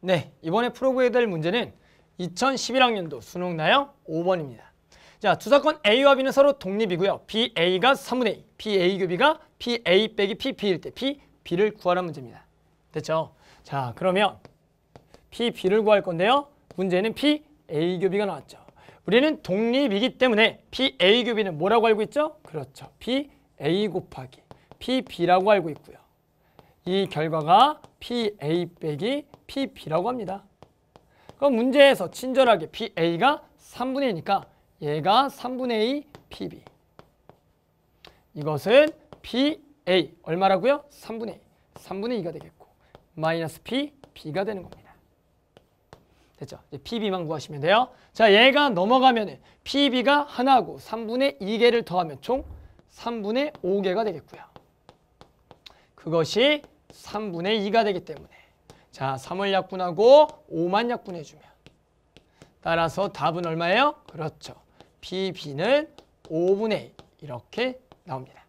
네, 이번에 풀어보게 될 문제는 2011학년도 수능 나형 5번입니다. 자, 주사권 A와 B는 서로 독립이고요. BA가 3분의 2, BA 교비가 BA 빼기 PB일 때 PB를 구하라는 문제입니다. 됐죠? 자, 그러면 PB를 구할 건데요. 문제는 PA 교비가 나왔죠. 우리는 독립이기 때문에 PA 교비는 뭐라고 알고 있죠? 그렇죠. PA 곱하기 PB라고 알고 있고요. 이 결과가 PA 빼기 PB라고 합니다. 그럼 문제에서 친절하게 BA가 3분의 1니까 얘가 3분의 2 PB. 이것은 PA 얼마라고요? 3분의 2. 3분의 2가 되겠고 마이너스 P, B가 되는 겁니다. 됐죠? 이제 PB만 구하시면 돼요. 자, 얘가 넘어가면 PB가 하나고 3분의 2개를 더하면 총 3분의 5개가 되겠고요. 그것이 3분의 2가 되기 때문에 자, 3을 약분하고 5만 약분해주면 따라서 답은 얼마예요? 그렇죠. PB는 5분의 1 이렇게 나옵니다.